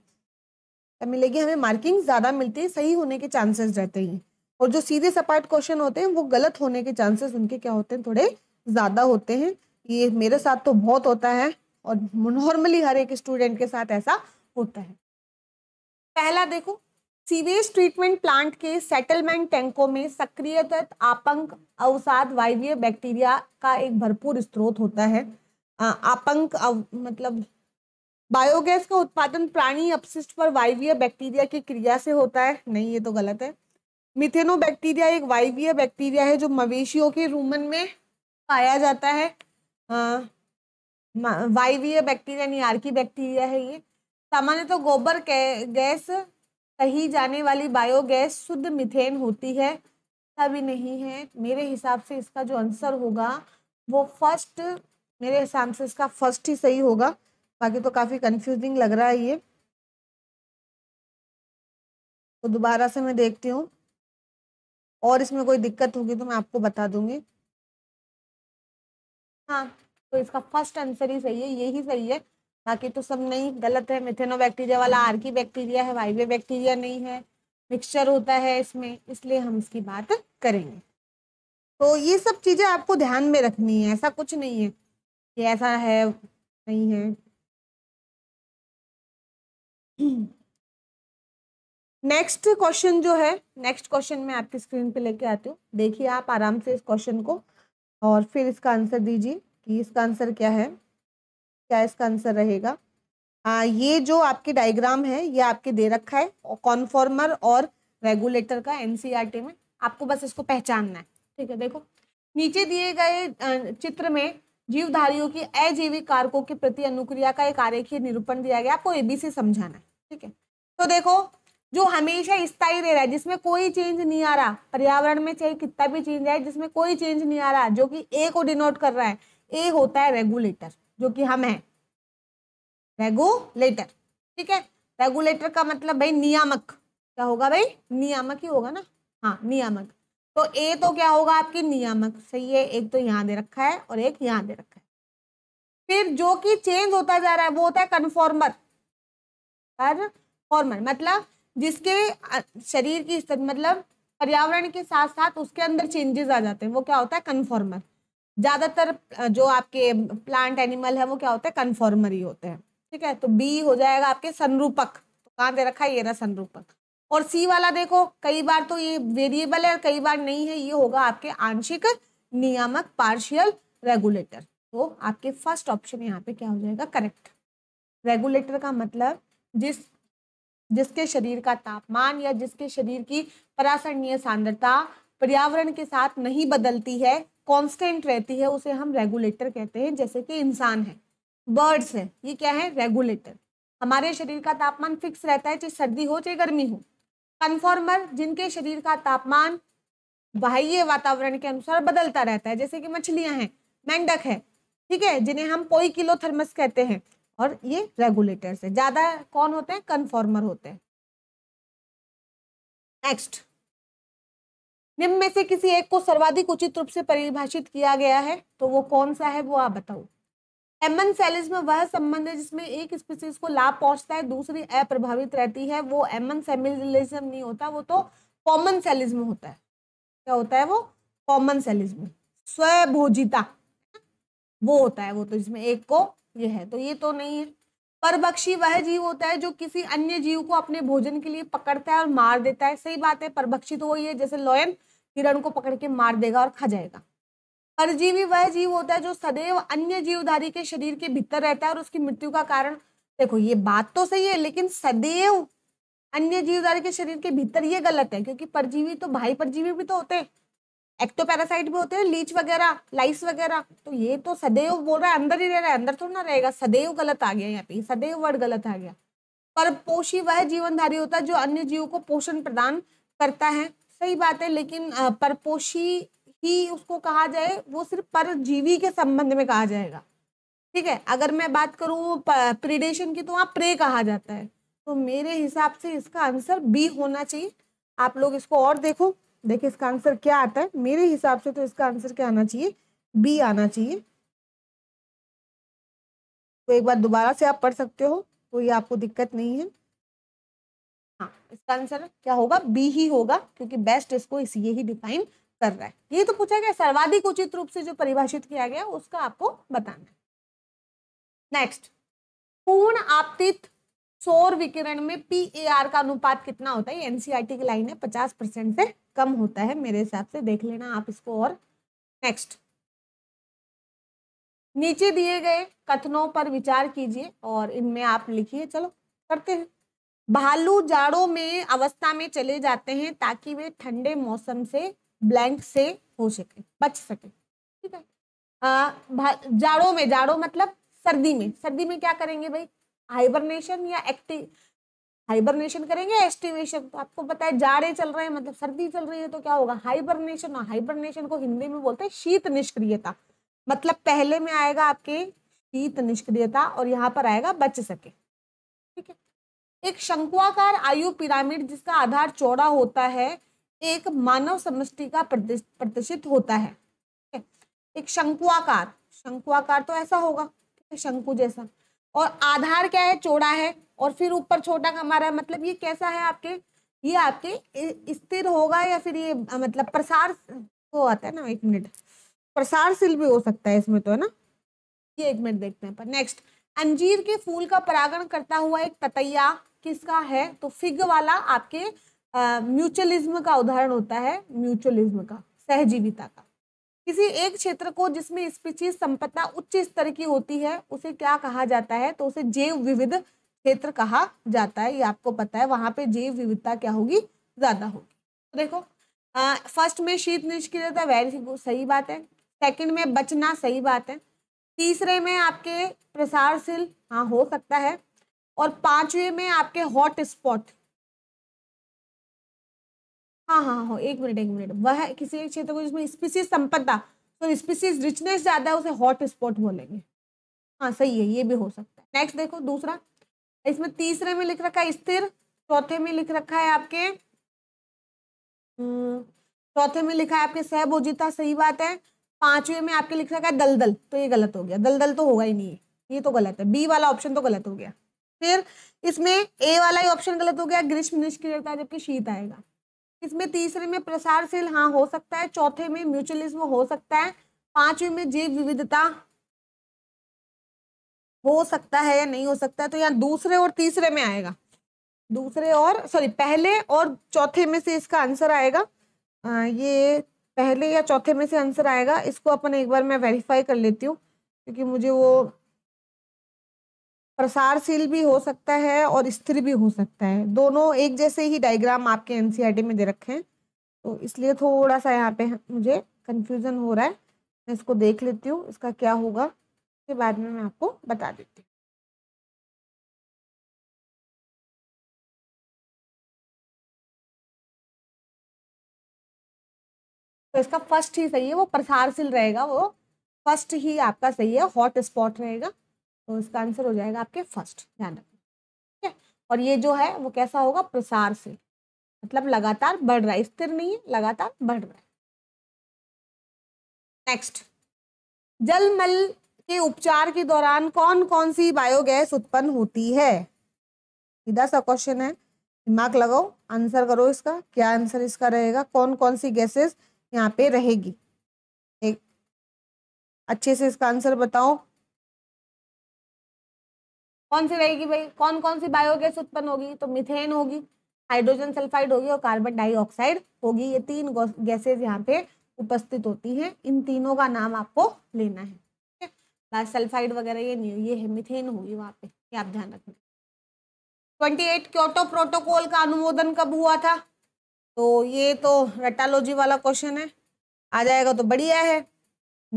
तब मिलेगी हमें मार्किंग ज़्यादा मिलती है सही होने के चांसेस रहते हैं और जो सीधे सपाट क्वेश्चन होते हैं वो गलत होने के चांसेस उनके क्या होते हैं थोड़े ज़्यादा होते हैं ये मेरे साथ तो बहुत होता है और नॉर्मली हर एक स्टूडेंट के साथ ऐसा होता है पहला देखो सीवेज ट्रीटमेंट प्लांट के सेटलमेंट टैंकों में सक्रिय तत्व आपंक अवसाद वायवीय बैक्टीरिया का एक भरपूर स्रोत होता है आपंक अव, मतलब बायोगैस का उत्पादन प्राणी अपशिष्ट पर वायवीय बैक्टीरिया की क्रिया से होता है नहीं ये तो गलत है मिथेनो बैक्टीरिया एक वायवीय बैक्टीरिया है जो मवेशियों के रूमन में पाया जाता है वायवीय बैक्टीरिया यानी आर्की बैक्टीरिया है ये सामान्य तो गोबर गैस कही जाने वाली बायोगैस शुद्ध मिथेन होती है ऐसा भी नहीं है मेरे हिसाब से इसका जो आंसर होगा वो फर्स्ट मेरे हिसाब से इसका फर्स्ट ही सही होगा बाकी तो काफ़ी कंफ्यूजिंग लग रहा है ये तो दोबारा से मैं देखती हूँ और इसमें कोई दिक्कत होगी तो मैं आपको बता दूंगी हाँ तो इसका फर्स्ट आंसर ही सही है यही सही है बाकी तो सब नहीं गलत है मिथेनो बैक्टीरिया वाला आर्की बैक्टीरिया है वाइवे बैक्टीरिया नहीं है मिक्सचर होता है इसमें इसलिए हम इसकी बात करेंगे तो ये सब चीज़ें आपको ध्यान में रखनी है ऐसा कुछ नहीं है कि ऐसा है नहीं है नेक्स्ट क्वेश्चन जो है नेक्स्ट क्वेश्चन मैं आपकी स्क्रीन पे लेके आती हूँ देखिए आप आराम से इस क्वेश्चन को और फिर इसका आंसर दीजिए कि इसका आंसर क्या है क्या इसका आंसर रहेगा आ, ये जो आपके डायग्राम है ये आपके दे रखा है कॉन्फॉर्मर और रेगुलेटर का एनसीईआरटी में आपको बस इसको पहचानना है ठीक है देखो नीचे दिए गए चित्र में जीवधारियों की अजीवी कारकों के प्रति अनुक्रिया का एक आरेखीय निरूपण दिया गया आपको एबीसी समझाना है ठीक है तो देखो जो हमेशा स्थायी रह रहा है जिसमें कोई चेंज नहीं आ रहा पर्यावरण में चाहे कितना भी चेंज आए जिसमें कोई चेंज नहीं आ रहा जो कि ए को डिनोट कर रहा है ए होता है रेगुलेटर जो कि हम हैं रेगुलेटर ठीक है रेगुलेटर का मतलब भाई नियामक क्या होगा भाई नियामक ही होगा ना हाँ नियामक तो ए तो क्या होगा आपकी नियामक सही है एक तो यहाँ दे रखा है और एक यहाँ दे रखा है फिर जो कि चेंज होता जा रहा है वो होता है कन्फॉर्मर कन्फॉर्मर मतलब जिसके शरीर की मतलब पर्यावरण के साथ साथ उसके अंदर चेंजेस आ जाते हैं वो क्या होता है कन्फॉर्मर ज़्यादातर जो आपके प्लांट एनिमल है वो क्या होते हैं कन्फॉर्मरी होते हैं ठीक है तो बी हो जाएगा आपके संरूपक तो कहाँ दे रखा है ये ना सनरूपक और सी वाला देखो कई बार तो ये वेरिएबल है और कई बार नहीं है ये होगा आपके आंशिक नियामक पार्शियल रेगुलेटर तो आपके फर्स्ट ऑप्शन यहाँ पे क्या हो जाएगा करेक्ट रेगुलेटर का मतलब जिस जिसके शरीर का तापमान या जिसके शरीर की परासरणीय सांद्रता पर्यावरण के साथ नहीं बदलती है कांस्टेंट रहती है उसे हम रेगुलेटर कहते हैं जैसे कि इंसान है बर्ड्स है ये क्या है रेगुलेटर हमारे शरीर का तापमान फिक्स रहता है चाहे सर्दी हो चाहे गर्मी हो कन्फॉर्मर जिनके शरीर का तापमान बाह्य वातावरण के अनुसार बदलता रहता है जैसे कि मछलियां हैं मेंढक है ठीक है जिन्हें हम पोई किलो थर्मस कहते हैं और ये रेगुलेटर्स है ज्यादा कौन होते हैं कन्फॉर्मर होते हैं नेक्स्ट निम्न में से किसी एक को सर्वाधिक उचित रूप से परिभाषित किया गया है तो वो कौन सा है वो आप बताओ एमन सेलिस में वह संबंध है जिसमें एक स्पीसीज को लाभ पहुंचता है दूसरी अप्रभावित रहती है वो एमन सेमिलिज्म नहीं होता वो तो कॉमन सेलिज्म होता है क्या होता है वो कॉमन सेलिज्म स्वभोजिता वो होता है वो तो जिसमें एक को ये है तो ये तो नहीं है परभक्षी वह जीव होता है जो किसी अन्य जीव को अपने भोजन के लिए पकड़ता है और मार देता है सही बात है परभक्षी तो वही है जैसे लॉयन हिरण को पकड़ के मार देगा और खा जाएगा परजीवी वह जीव होता है जो सदैव अन्य जीवधारी के शरीर के भीतर रहता है और उसकी मृत्यु का कारण देखो ये बात तो सही है लेकिन सदैव अन्य जीवधारी के शरीर के भीतर ये गलत है क्योंकि परजीवी तो भाई परजीवी भी तो होते हैं एक्टो पैरासाइट भी होते हैं लीच वगैरह लाइस वगैरह तो ये तो सदैव बोल रहा है अंदर ही रह रहा है अंदर थोड़ा ना रहेगा सदैव गलत आ गया यहाँ पे सदैव वर्ड गलत आ गया पर पोषी वह जीवनधारी होता है जो अन्य जीव को पोषण प्रदान करता है सही बात है लेकिन परपोषी ही उसको कहा जाए वो सिर्फ परजीवी के संबंध में कहा जाएगा ठीक है अगर मैं बात करूँ प्रीडेशन की तो वहाँ प्रे कहा जाता है तो मेरे हिसाब से इसका आंसर बी होना चाहिए आप लोग इसको और देखो देखिए इसका आंसर क्या आता है मेरे हिसाब से तो इसका आंसर क्या आना चाहिए बी आना चाहिए तो एक बार दोबारा से आप पढ़ सकते हो कोई आपको दिक्कत नहीं है हाँ इसका आंसर क्या होगा बी ही होगा क्योंकि बेस्ट इसको इसलिए ही डिफाइन कर रहा है ये तो पूछा गया सर्वाधिक उचित रूप से जो परिभाषित किया गया उसका आपको बताना है नेक्स्ट पूर्ण आपतित सौर विकिरण में पी ए आर का अनुपात कितना होता है एनसीआरटी e की लाइन है पचास परसेंट से कम होता है मेरे हिसाब से देख लेना आप इसको और नेक्स्ट नीचे दिए गए कथनों पर विचार कीजिए और इनमें आप लिखिए चलो करते हैं भालू जाड़ों में अवस्था में चले जाते हैं ताकि वे ठंडे मौसम से ब्लैंक से हो सके बच सके ठीक है जाड़ों में जाड़ों मतलब सर्दी में सर्दी में क्या करेंगे भाई हाइबरनेशन या एक्टिव हाइबरनेशन करेंगे एस्टिवेशन तो आपको पता है जाड़े चल रहे हैं मतलब सर्दी चल रही है तो क्या होगा हाइबरनेशन और हाइबरनेशन को हिंदी में बोलते हैं शीत निष्क्रियता मतलब पहले में आएगा आपके शीत निष्क्रियता और यहाँ पर आएगा बच सके ठीक है एक शंकुआकार आयु पिरामिड जिसका आधार चौड़ा होता है एक मानव समृष्टि का प्रदर्शित होता है एक शंकुआकार शंकुआकार तो ऐसा होगा शंकु जैसा और आधार क्या है चौड़ा है और फिर ऊपर छोटा हमारा मतलब ये कैसा है आपके ये आपके स्थिर होगा या फिर ये मतलब प्रसार तो आता है ना एक मिनट प्रसारशील भी हो सकता है इसमें तो है ना ये एक मिनट देखते हैं पर नेक्स्ट अंजीर के फूल का परागण करता हुआ एक ततैया किसका है तो फिग वाला आपके म्यूचुअलिज्म का उदाहरण होता है म्यूचुअलिज्म का सहजीविता का किसी एक क्षेत्र को जिसमें स्पीचीज संपदा उच्च स्तर की होती है उसे क्या कहा जाता है तो उसे जैव विविध क्षेत्र कहा जाता है ये आपको पता है वहां पे जैव विविधता क्या होगी ज्यादा होगी तो देखो आ, फर्स्ट में शीत निष्क्रियता वेरी सही बात है सेकंड में बचना सही बात है तीसरे में आपके प्रसारशील हाँ हो सकता है और पांचवे में आपके हॉट स्पॉट हाँ हाँ हाँ एक मिनट एक मिनट वह किसी एक क्षेत्र को जिसमें स्पीसीज संपदा तो स्पीसीज रिचनेस ज्यादा है उसे हॉट स्पॉट बोलेंगे हाँ सही है ये भी हो सकता है नेक्स्ट देखो दूसरा इसमें तीसरे में लिख रखा है स्थिर चौथे में लिख रखा है आपके हम्म, चौथे में लिखा है आपके सहभोजिता सही बात है पांचवे में आपके लिख रखा है दलदल तो ये गलत हो गया दलदल तो होगा ही नहीं ये तो गलत है बी वाला ऑप्शन तो गलत हो गया फिर इसमें ए वाला ही ऑप्शन गलत हो गया ग्रीष्म निष्क्रियता जबकि शीत आएगा इसमें तीसरे में प्रसारशील हाँ हो सकता है चौथे में म्यूचुअलिज्म हो सकता है पांचवें में जीव विविधता हो सकता है या नहीं हो सकता है तो यहाँ दूसरे और तीसरे में आएगा दूसरे और सॉरी पहले और चौथे में से इसका आंसर आएगा आ, ये पहले या चौथे में से आंसर आएगा इसको अपन एक बार मैं वेरीफाई कर लेती हूँ क्योंकि मुझे वो प्रसारशील भी हो सकता है और स्थिर भी हो सकता है दोनों एक जैसे ही डायग्राम आपके एनसीईआरटी e में दे रखे हैं तो इसलिए थोड़ा सा यहाँ पे मुझे कन्फ्यूज़न हो रहा है मैं इसको देख लेती हूँ इसका क्या होगा उसके बाद में मैं आपको बता देती हूँ तो इसका फर्स्ट ही सही है वो प्रसारशील रहेगा वो फर्स्ट ही आपका सही है हॉट स्पॉट रहेगा तो इसका आंसर हो जाएगा आपके फर्स्ट ध्यान रखें ठीक है और ये जो है वो कैसा होगा प्रसार से मतलब लगातार बढ़ रहा है स्थिर नहीं है लगातार बढ़ रहा है नेक्स्ट जलमल के उपचार के दौरान कौन कौन सी बायोगैस उत्पन्न होती है सीधा सा क्वेश्चन है दिमाग लगाओ आंसर करो इसका क्या आंसर इसका रहेगा कौन कौन सी गैसेस यहाँ पे रहेगी एक अच्छे से इसका आंसर बताओ कौन सी रहेगी भाई कौन कौन सी बायोगैस उत्पन्न होगी तो मिथेन होगी हाइड्रोजन सल्फाइड होगी और कार्बन डाइऑक्साइड होगी ये तीन गैसेज यहाँ पे उपस्थित होती हैं इन तीनों का नाम आपको लेना है सल्फाइड वगैरह ये नहीं ये है मिथेन होगी वहाँ पे ये आप ध्यान रखना ट्वेंटी एट क्योटो प्रोटोकॉल का अनुमोदन कब हुआ था तो ये तो रटालोजी वाला क्वेश्चन है आ जाएगा तो बढ़िया है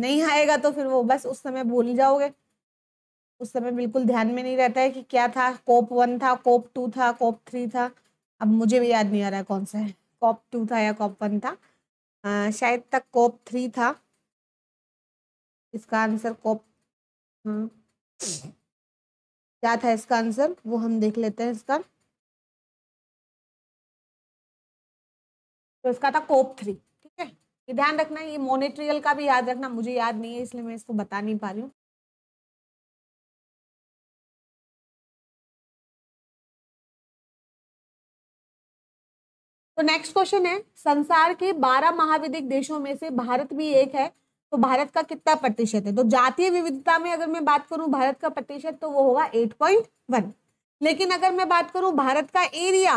नहीं आएगा तो फिर वो बस उस समय भूल जाओगे उस समय बिल्कुल ध्यान में नहीं रहता है कि क्या था कोप वन था कोप टू था कोप थ्री था अब मुझे भी याद नहीं आ रहा है कौन सा है कॉप टू था या कॉप वन था आ, शायद तक कॉप थ्री था इसका आंसर कॉप हाँ हम्म। क्या था इसका आंसर वो हम देख लेते हैं इसका तो इसका था कोप थ्री ठीक है ये ध्यान रखना ये मोनिट्रियल का भी याद रखना मुझे याद नहीं है इसलिए मैं इसको बता नहीं पा रही हूँ तो नेक्स्ट क्वेश्चन है संसार के बारह महाविधिक देशों में से भारत भी एक है तो भारत का कितना प्रतिशत है तो जातीय विविधता में अगर मैं बात करूं भारत का प्रतिशत तो वो होगा 8.1 लेकिन अगर मैं बात करूं भारत का एरिया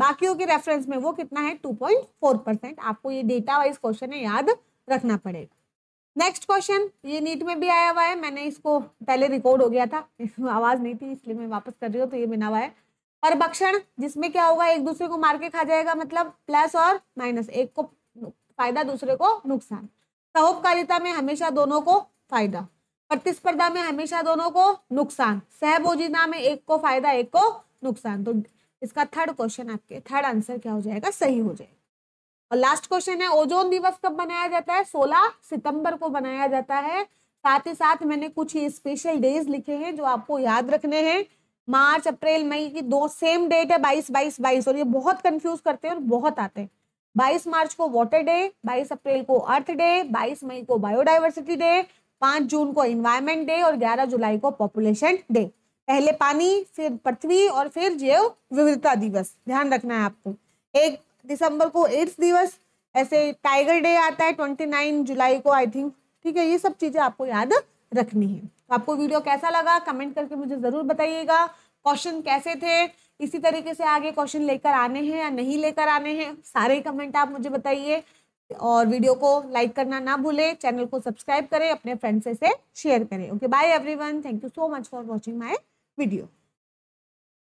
बाकियों के रेफरेंस में वो कितना है 2.4 परसेंट आपको ये डेटा वाइज क्वेश्चन है याद रखना पड़ेगा नेक्स्ट क्वेश्चन ये नीट में भी आया हुआ है मैंने इसको पहले रिकॉर्ड हो गया था आवाज़ नहीं थी इसलिए मैं वापस कर रही हूँ तो ये बिना हुआ है परभक्षण जिसमें क्या होगा एक दूसरे को मार के खा जाएगा मतलब प्लस और माइनस एक को फायदा दूसरे को नुकसान सहोपकारिता में हमेशा दोनों को फायदा प्रतिस्पर्धा में हमेशा दोनों को नुकसान सहभोजिता में एक को फायदा एक को नुकसान तो इसका थर्ड क्वेश्चन आपके थर्ड आंसर क्या हो जाएगा सही हो जाएगा और लास्ट क्वेश्चन है ओजोन दिवस कब मनाया जाता है 16 सितंबर को मनाया जाता है साथ ही साथ मैंने कुछ स्पेशल डेज लिखे हैं जो आपको याद रखने हैं मार्च अप्रैल मई की दो सेम डेट है बाईस बाईस बाईस और ये बहुत कंफ्यूज करते हैं और बहुत आते हैं बाईस मार्च को वाटर डे बाईस अप्रैल को अर्थ डे बाईस मई को बायोडाइवर्सिटी डे पांच जून को इन्वायरमेंट डे और ग्यारह जुलाई को पॉपुलेशन डे पहले पानी फिर पृथ्वी और फिर जैव विविधता दिवस ध्यान रखना है आपको एक दिसंबर को एड्स दिवस ऐसे टाइगर डे आता है ट्वेंटी नाइन जुलाई को आई थिंक ठीक है ये सब चीजें आपको याद रखनी है तो आपको वीडियो कैसा लगा कमेंट करके मुझे ज़रूर बताइएगा क्वेश्चन कैसे थे इसी तरीके से आगे क्वेश्चन लेकर आने हैं या नहीं लेकर आने हैं सारे कमेंट आप मुझे बताइए और वीडियो को लाइक करना ना भूलें चैनल को सब्सक्राइब करें अपने फ्रेंड्स से शेयर करें okay bye everyone thank you so much for watching my video